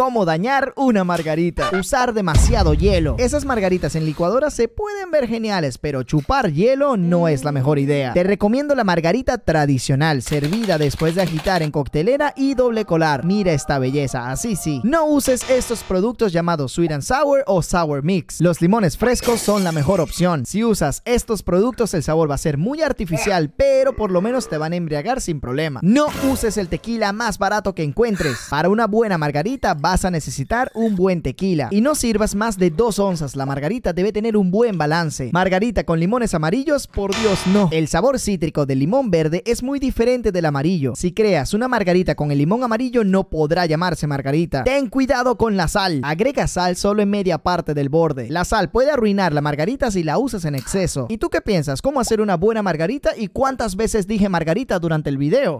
Cómo dañar una margarita. Usar demasiado hielo. Esas margaritas en licuadora se pueden ver geniales, pero chupar hielo no es la mejor idea. Te recomiendo la margarita tradicional, servida después de agitar en coctelera y doble colar. Mira esta belleza, así sí. No uses estos productos llamados sweet and sour o sour mix. Los limones frescos son la mejor opción. Si usas estos productos, el sabor va a ser muy artificial, pero por lo menos te van a embriagar sin problema. No uses el tequila más barato que encuentres. Para una buena margarita va vas a necesitar un buen tequila. Y no sirvas más de 2 onzas, la margarita debe tener un buen balance. Margarita con limones amarillos, por Dios no. El sabor cítrico del limón verde es muy diferente del amarillo. Si creas una margarita con el limón amarillo no podrá llamarse margarita. Ten cuidado con la sal. Agrega sal solo en media parte del borde. La sal puede arruinar la margarita si la usas en exceso. ¿Y tú qué piensas? ¿Cómo hacer una buena margarita y cuántas veces dije margarita durante el video?